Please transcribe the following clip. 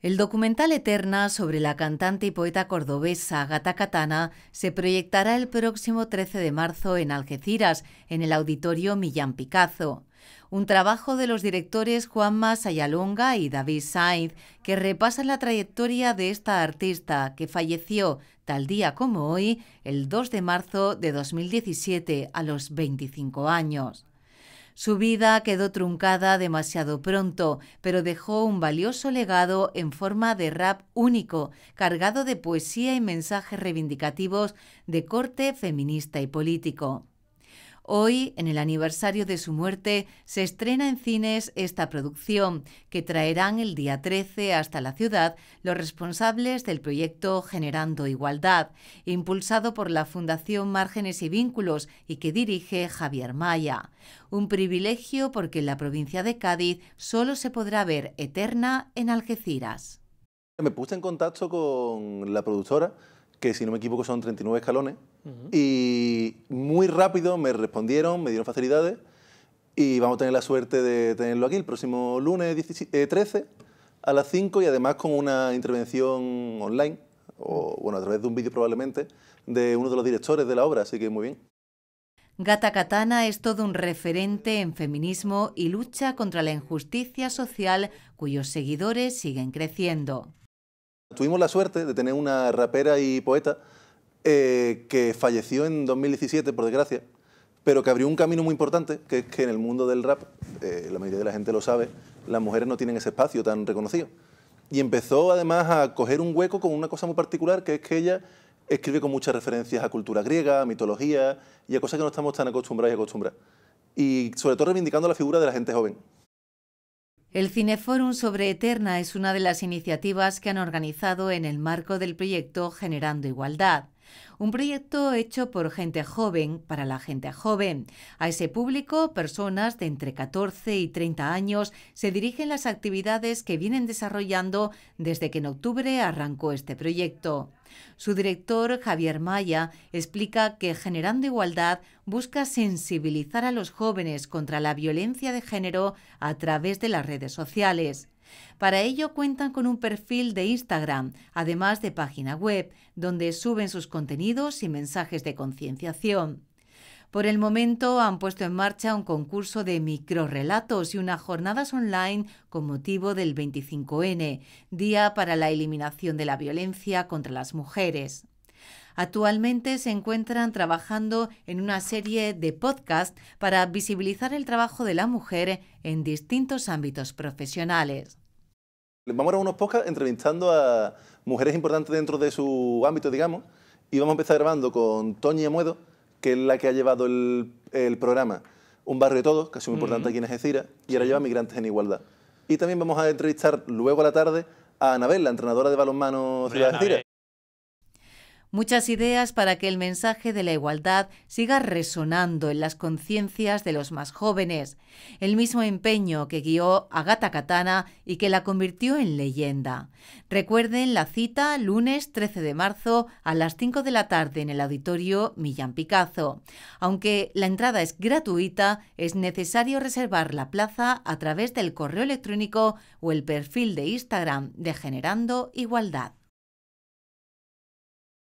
El documental Eterna sobre la cantante y poeta cordobesa Gata Katana se proyectará el próximo 13 de marzo en Algeciras, en el auditorio Millán Picazo. Un trabajo de los directores Juanma Sayalonga y David Sainz que repasa la trayectoria de esta artista que falleció tal día como hoy, el 2 de marzo de 2017, a los 25 años. Su vida quedó truncada demasiado pronto, pero dejó un valioso legado en forma de rap único, cargado de poesía y mensajes reivindicativos de corte feminista y político. Hoy, en el aniversario de su muerte, se estrena en cines esta producción, que traerán el día 13 hasta la ciudad los responsables del proyecto Generando Igualdad, impulsado por la Fundación Márgenes y Vínculos y que dirige Javier Maya. Un privilegio porque en la provincia de Cádiz solo se podrá ver Eterna en Algeciras. Me puse en contacto con la productora que si no me equivoco son 39 escalones, y muy rápido me respondieron, me dieron facilidades, y vamos a tener la suerte de tenerlo aquí el próximo lunes 13 eh, a las 5 y además con una intervención online, o bueno, a través de un vídeo probablemente, de uno de los directores de la obra, así que muy bien. Gata Katana es todo un referente en feminismo y lucha contra la injusticia social cuyos seguidores siguen creciendo. Tuvimos la suerte de tener una rapera y poeta eh, que falleció en 2017, por desgracia, pero que abrió un camino muy importante, que es que en el mundo del rap, eh, la mayoría de la gente lo sabe, las mujeres no tienen ese espacio tan reconocido. Y empezó además a coger un hueco con una cosa muy particular, que es que ella escribe con muchas referencias a cultura griega, a mitología y a cosas que no estamos tan acostumbrados y acostumbradas. Y sobre todo reivindicando la figura de la gente joven. El Cineforum sobre Eterna es una de las iniciativas que han organizado en el marco del proyecto Generando Igualdad. Un proyecto hecho por gente joven, para la gente joven. A ese público, personas de entre 14 y 30 años, se dirigen las actividades que vienen desarrollando desde que en octubre arrancó este proyecto. Su director, Javier Maya, explica que Generando Igualdad busca sensibilizar a los jóvenes contra la violencia de género a través de las redes sociales. Para ello cuentan con un perfil de Instagram, además de página web, donde suben sus contenidos y mensajes de concienciación. Por el momento han puesto en marcha un concurso de microrelatos y unas jornadas online con motivo del 25N, Día para la Eliminación de la Violencia contra las Mujeres. Actualmente se encuentran trabajando en una serie de podcasts para visibilizar el trabajo de la mujer en distintos ámbitos profesionales. Vamos a unos podcasts entrevistando a mujeres importantes dentro de su ámbito, digamos, y vamos a empezar grabando con Toña Muedo, que es la que ha llevado el, programa Un barrio de todos, que es muy importante aquí en Algeciras, y ahora lleva Migrantes en Igualdad. Y también vamos a entrevistar luego a la tarde a Anabel, la entrenadora de balonmano de Algeciras, muchas ideas para que el mensaje de la igualdad siga resonando en las conciencias de los más jóvenes, el mismo empeño que guió a Gata Katana y que la convirtió en leyenda. Recuerden la cita lunes 13 de marzo a las 5 de la tarde en el auditorio Millán Picazo. Aunque la entrada es gratuita, es necesario reservar la plaza a través del correo electrónico o el perfil de Instagram de Generando Igualdad.